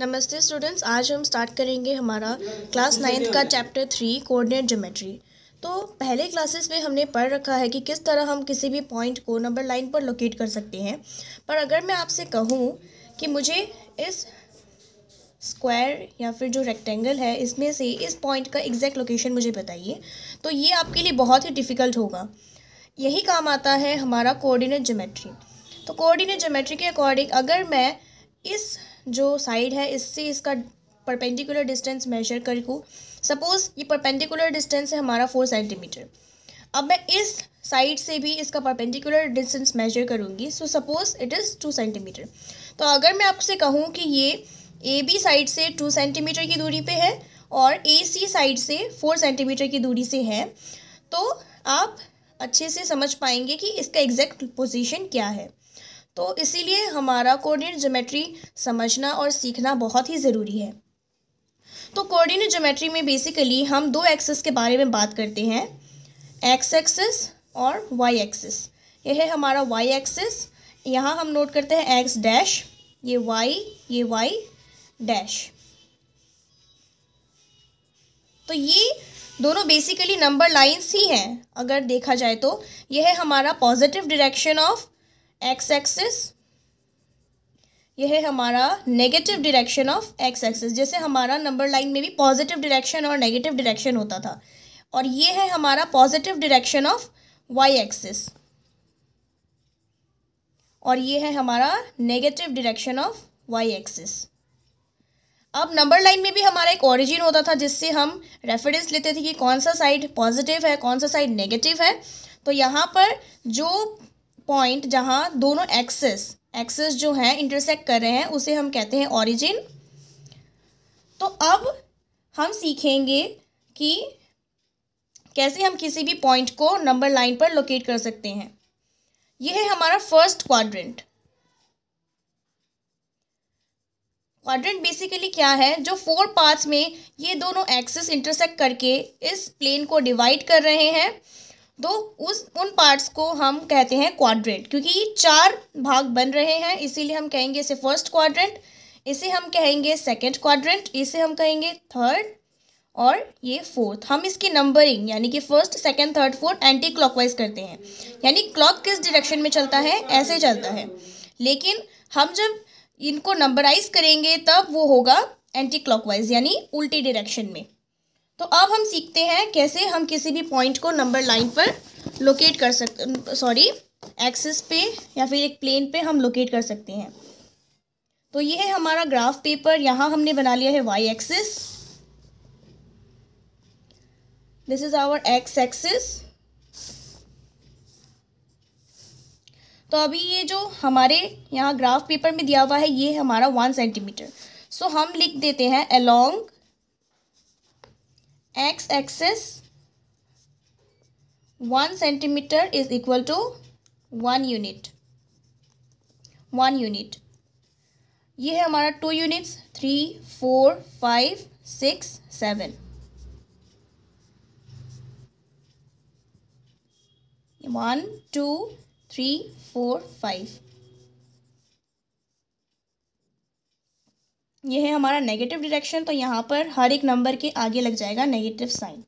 नमस्ते स्टूडेंट्स आज हम स्टार्ट करेंगे हमारा क्लास नाइन्थ का चैप्टर थ्री कोऑर्डिनेट ज्योमेट्री तो पहले क्लासेस में हमने पढ़ रखा है कि किस तरह हम किसी भी पॉइंट को नंबर लाइन पर लोकेट कर सकते हैं पर अगर मैं आपसे कहूँ कि मुझे इस स्क्वायर या फिर जो रेक्टेंगल है इसमें से इस पॉइंट का एग्जैक्ट लोकेशन मुझे बताइए तो ये आपके लिए बहुत ही डिफ़िकल्ट होगा यही काम आता है हमारा कोऑर्डिनेट ज्योमेट्री तो कोऑर्डिनेट ज्योमेट्री के अकॉर्डिंग अगर मैं इस जो साइड है इससे इसका परपेंडिकुलर डिस्टेंस मेजर करकू सपोज़ ये परपेंडिकुलर डिस्टेंस है हमारा फोर सेंटीमीटर अब मैं इस साइड से भी इसका परपेंडिकुलर डिस्टेंस मेजर करूँगी so suppose it is two centimetre तो अगर मैं आपसे कहूँ कि ये ए बी साइड से टू सेंटीमीटर की दूरी पे है और ए सी साइड से फोर सेंटीमीटर की दूरी से है तो आप अच्छे से समझ पाएंगे कि इसका एग्जैक्ट पोजीशन क्या है तो इसीलिए हमारा कोऑर्डिनेट ज्योमेट्री समझना और सीखना बहुत ही ज़रूरी है तो कोऑर्डिनेट ज्योमेट्री में बेसिकली हम दो एक्सेस के बारे में बात करते हैं एक्स एक्सेस और वाई एक्सेस यह है हमारा वाई एक्सेस यहाँ हम नोट करते हैं एक्स डैश ये वाई ये वाई डैश तो ये दोनों बेसिकली नंबर लाइंस ही हैं अगर देखा जाए तो यह है हमारा positive direction of x axis यह है हमारा negative direction of x axis जैसे हमारा नंबर लाइन में भी पॉजिटिव डायरेक्शन और नेगेटिव डायरेक्शन होता था और ये है हमारा positive direction of y axis और ये है हमारा negative direction of y axis अब नंबर लाइन में भी हमारा एक ओरिजिन होता था जिससे हम रेफरेंस लेते थे कि कौन सा साइड पॉजिटिव है कौन सा साइड नेगेटिव है तो यहाँ पर जो पॉइंट जहाँ दोनों एक्सेस एक्सेस जो है इंटरसेक्ट कर रहे हैं उसे हम कहते हैं ऑरिजिन तो अब हम सीखेंगे कि कैसे हम किसी भी पॉइंट को नंबर लाइन पर लोकेट कर सकते हैं यह है हमारा फर्स्ट क्वाड्रेंट क्वाड्रेंट बेसिकली क्या है जो फोर पार्ट्स में ये दोनों एक्सेस इंटरसेक्ट करके इस प्लेन को डिवाइड कर रहे हैं तो उस उन पार्ट्स को हम कहते हैं क्वाड्रेंट क्योंकि ये चार भाग बन रहे हैं इसीलिए हम कहेंगे इसे फर्स्ट क्वाड्रेंट इसे हम कहेंगे सेकंड क्वाड्रेंट इसे हम कहेंगे थर्ड और ये फोर्थ हम इसकी नंबरिंग यानी कि first second third fourth anti clockwise करते हैं यानी क्लॉक किस डायरेक्शन में चलता है ऐसे चलता है लेकिन हम जब इनको नंबराइज करेंगे तब वो होगा एंटी क्लॉकवाइज यानी उल्टी डायरेक्शन में तो अब हम सीखते हैं कैसे हम किसी भी पॉइंट को नंबर लाइन पर लोकेट कर सकते सॉरी एक्सिस पे या फिर एक प्लेन पे हम लोकेट कर सकते हैं तो ये है हमारा ग्राफ पेपर यहाँ हमने बना लिया है y axis this is our x axis तो अभी ये जो हमारे यहाँ ग्राफ पेपर में दिया हुआ है ये हमारा वन सेंटीमीटर सो हम लिख देते हैं along x axis one centimetre is equal to one unit one unit ये है हमारा two units three four five six seven one two three four five ये है हमारा नेगेटिव डिरेक्शन तो यहाँ पर हर एक नंबर के आगे लग जाएगा negative sign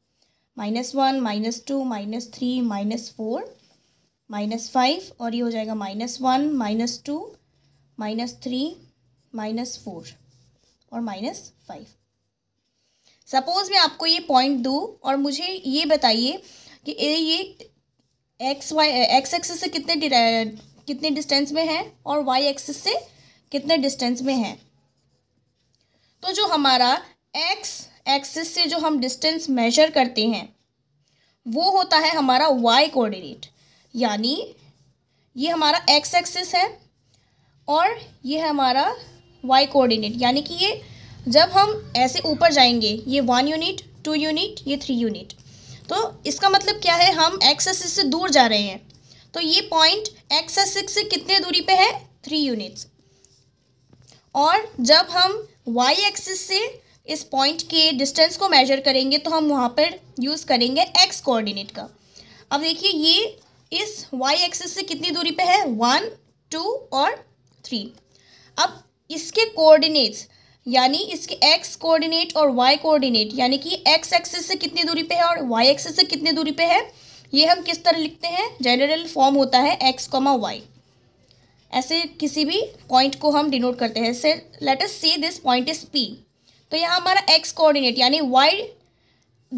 minus one minus two minus three minus four minus five और ये हो जाएगा minus one minus two minus three minus four और माइनस फाइव सपोज़ मैं आपको ये पॉइंट दूँ और मुझे ये बताइए कि ये एक्स वाई एक्स एक्सिस से कितने कितने डिस्टेंस में है और वाई एक्सिस से कितने डिस्टेंस में है तो जो हमारा एक्स एक्सिस से जो हम डिस्टेंस मेजर करते हैं वो होता है हमारा वाई कोऑर्डिनेट यानी ये हमारा एक्स एक्सिस है और ये है हमारा वाई कोऑर्डिनेट यानी कि ये जब हम ऐसे ऊपर जाएंगे ये वन यूनिट टू यूनिट ये थ्री यूनिट तो इसका मतलब क्या है हम एक्स एक्सिस से दूर जा रहे हैं तो ये पॉइंट एक्स एक्सिस से कितने दूरी पे है थ्री यूनिट्स और जब हम वाई एक्सिस से इस पॉइंट के डिस्टेंस को मेजर करेंगे तो हम वहाँ पर यूज़ करेंगे एक्स कोऑर्डिनेट का अब देखिए ये इस वाई एक्सिस से कितनी दूरी पे है वन टू और थ्री अब इसके कोऑर्डिनेट्स यानी इसके एक्स कोऑर्डिनेट और वाई कोऑर्डिनेट यानी कि एक्स एक्सिस से कितनी दूरी पे है और वाई एक्सिस से कितनी दूरी पे है ये हम किस तरह लिखते हैं जनरल फॉर्म होता है एक्स कॉमा वाई ऐसे किसी भी पॉइंट को हम डिनोट करते हैं so let us see this point is P तो यहाँ हमारा एक्स कोऑर्डिनेट यानी वाई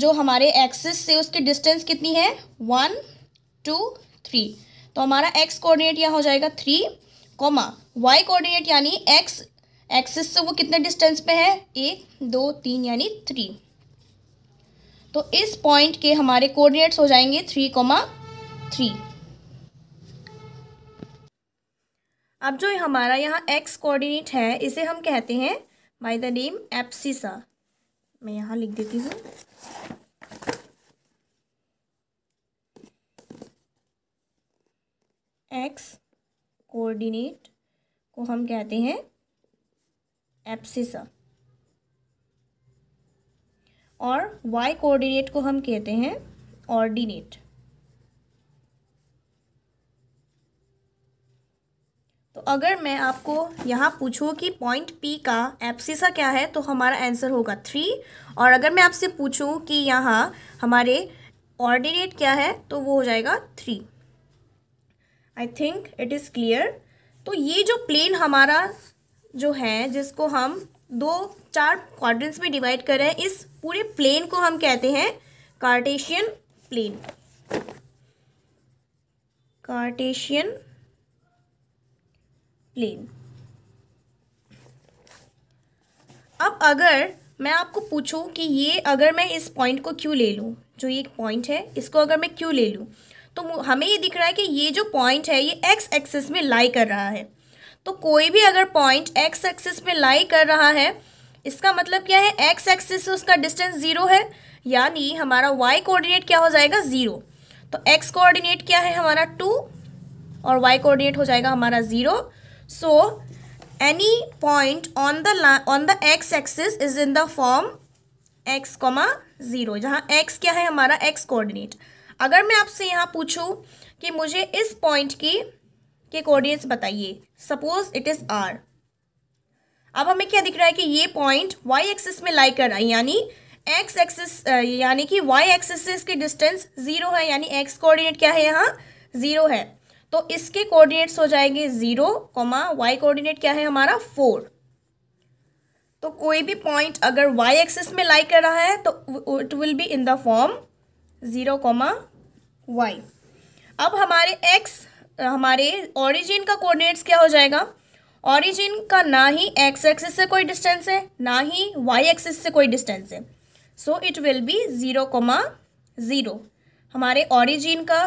जो हमारे एक्सिस से उसकी डिस्टेंस कितनी है वन टू थ्री तो हमारा एक्स कोऑर्डिनेट यहाँ हो जाएगा थ्री कॉमा वाई कोऑर्डिनेट यानी एक्स एक्सिस से वो कितने डिस्टेंस पे है एक दो तीन यानी थ्री तो इस पॉइंट के हमारे कोऑर्डिनेट्स हो जाएंगे थ्री कॉमा थ्री अब जो हमारा यहाँ एक्स कोऑर्डिनेट है इसे हम कहते हैं बाय द नेम एप्सिसा मैं यहाँ लिख देती हूँ एक्स कोऑर्डिनेट को हम कहते हैं एप्सिसा और वाई कोऑर्डिनेट को हम कहते हैं ऑर्डिनेट तो अगर मैं आपको यहाँ पूछूँ कि पॉइंट पी का एप्सिसा क्या है तो हमारा आंसर होगा थ्री और अगर मैं आपसे पूछूँ कि यहाँ हमारे ऑर्डिनेट क्या है तो वो हो जाएगा three I think it is clear तो ये जो प्लेन हमारा जो है जिसको हम दो चार क्वाड्रेंट्स में डिवाइड कर रहे हैं इस पूरे प्लेन को हम कहते हैं कार्टेशियन प्लेन कार्टेशियन प्लेन अब अगर मैं आपको पूछूं कि ये अगर मैं इस पॉइंट को क्यों ले लूँ जो ये पॉइंट है इसको अगर मैं क्यों ले लूँ तो हमें ये दिख रहा है कि ये जो पॉइंट है ये एक्स एक्सिस में लाई कर रहा है तो कोई भी अगर पॉइंट एक्स एक्सिस में लाई कर रहा है इसका मतलब क्या है एक्स एक्सिस से उसका डिस्टेंस ज़ीरो है यानी हमारा वाई कोऑर्डिनेट क्या हो जाएगा ज़ीरो तो एक्स कोऑर्डिनेट क्या है हमारा टू और वाई कोऑर्डिनेट हो जाएगा हमारा zero So any point on the on the x axis is in the form x comma zero जहाँ x क्या है हमारा x कोऑर्डिनेट अगर मैं आपसे यहाँ पूछूँ कि मुझे इस पॉइंट की के कोऑर्डिनेट्स बताइए सपोज इट इज़ आर अब हमें क्या दिख रहा है कि ये पॉइंट y एक्सिस में लाइक कर रहा है यानी x एक्सिस यानी कि y एक्सिस से इसकी डिस्टेंस जीरो है यानी x कोऑर्डिनेट क्या है यहाँ जीरो है तो इसके कोऑर्डिनेट्स हो जाएंगे ज़ीरो कॉमा वाई कोऑर्डिनेट क्या है हमारा फोर तो कोई भी पॉइंट अगर वाई एक्सिस में लाई कर रहा है तो it will be in the form zero comma y अब हमारे एक्स हमारे ओरिजिन का कोऑर्डिनेट्स क्या हो जाएगा ओरिजिन का ना ही एक्स एक्सिस से कोई डिस्टेंस है ना ही वाई एक्सिस से कोई डिस्टेंस है so it will be zero comma zero हमारे ओरिजिन का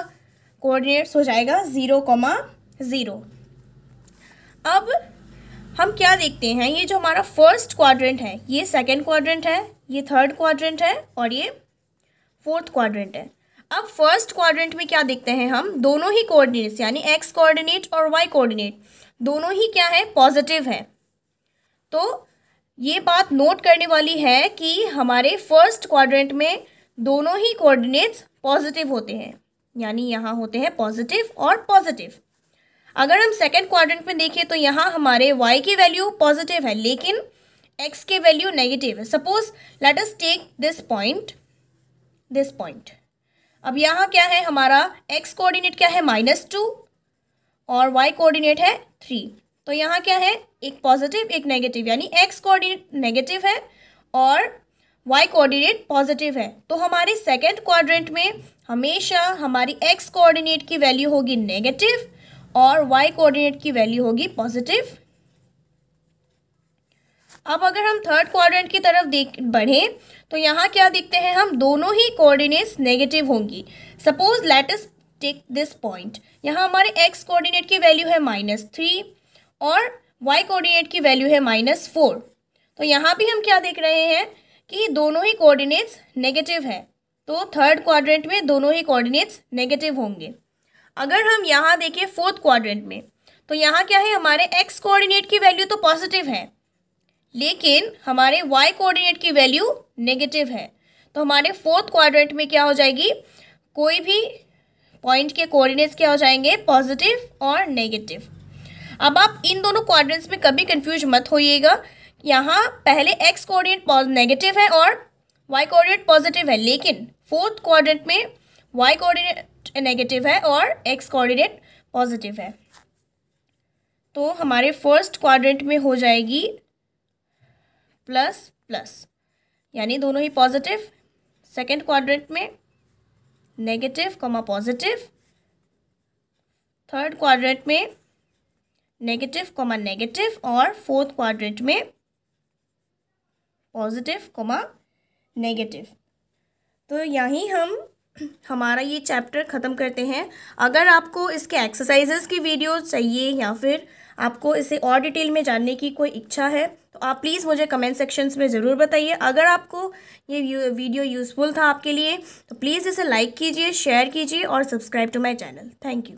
कोऑर्डिनेट्स हो जाएगा ज़ीरो कॉमा ज़ीरो अब हम क्या देखते हैं ये जो हमारा फर्स्ट क्वाड्रेंट है ये सेकंड क्वाड्रेंट है ये थर्ड क्वाड्रेंट है और ये फोर्थ क्वाड्रेंट है अब फर्स्ट क्वाड्रेंट में क्या देखते हैं हम दोनों ही कोऑर्डिनेट्स यानी एक्स कोऑर्डिनेट और वाई कोऑर्डिनेट दोनों ही क्या है पॉजिटिव है तो ये बात नोट करने वाली है कि हमारे फर्स्ट क्वाड्रेंट में दोनों ही कोऑर्डिनेट्स पॉजिटिव होते हैं यानी यहाँ होते हैं पॉजिटिव और पॉजिटिव अगर हम सेकेंड क्वाड्रेंट में देखें तो यहाँ हमारे y की वैल्यू पॉजिटिव है लेकिन x के वैल्यू नेगेटिव है suppose let us take this point this point अब यहाँ क्या है हमारा x कोऑर्डिनेट क्या है माइनस टू और y कोऑर्डिनेट है थ्री तो यहाँ क्या है एक पॉजिटिव एक नेगेटिव यानी x कोऑर्डिनेट नेगेटिव है और y कोऑर्डिनेट पॉजिटिव है तो हमारे सेकेंड क्वाड्रेंट में हमेशा हमारी एक्स कोऑर्डिनेट की वैल्यू होगी नेगेटिव और वाई कोऑर्डिनेट की वैल्यू होगी पॉजिटिव अब अगर हम थर्ड क्वाड्रेंट की तरफ देख बढ़ें तो यहाँ क्या देखते हैं हम दोनों ही कोऑर्डिनेट्स नेगेटिव होंगी suppose let us take this point यहाँ हमारे एक्स कोऑर्डिनेट की वैल्यू है माइनस थ्री और वाई कोऑर्डिनेट की वैल्यू है माइनस फोर तो यहाँ भी हम क्या देख रहे हैं कि दोनों ही कोऑर्डिनेट्स नेगेटिव हैं तो थर्ड क्वाड्रेंट में दोनों ही कोऑर्डिनेट्स नेगेटिव होंगे अगर हम यहाँ देखें फोर्थ क्वाड्रेंट में तो यहाँ क्या है हमारे एक्स कोऑर्डिनेट की वैल्यू तो पॉजिटिव है लेकिन हमारे वाई कोऑर्डिनेट की वैल्यू नेगेटिव है तो हमारे फोर्थ क्वाड्रेंट में क्या हो जाएगी कोई भी पॉइंट के कोऑर्डिनेट्स क्या हो जाएंगे पॉजिटिव और नेगेटिव अब आप इन दोनों क्वाड्रेंट्स में कभी कंफ्यूज मत होइएगा यहाँ पहले एक्स कोऑर्डिनेट नेगेटिव है और वाई कोऑर्डिनेट पॉजिटिव है लेकिन फोर्थ कोऑर्डिनेट में वाई कोऑर्डिनेट नेगेटिव है और एक्स कोऑर्डिनेट पॉजिटिव है तो हमारे फर्स्ट क्वाड्रेंट में हो जाएगी प्लस प्लस यानी दोनों ही पॉजिटिव सेकेंड क्वाड्रेंट में negative comma positive third quadrant में नेगेटिव कॉमा नेगेटिव और फोर्थ क्वाड्रेंट में पॉजिटिव कॉमा नेगेटिव तो यहीं हम हमारा ये चैप्टर ख़त्म करते हैं अगर आपको इसके एक्सरसाइजेस की वीडियो चाहिए या फिर आपको इसे और डिटेल में जानने की कोई इच्छा है तो आप प्लीज़ मुझे कमेंट सेक्शंस में ज़रूर बताइए अगर आपको ये वीडियो यूज़फुल था आपके लिए तो प्लीज़ इसे लाइक कीजिए शेयर कीजिए और subscribe to my channel thank you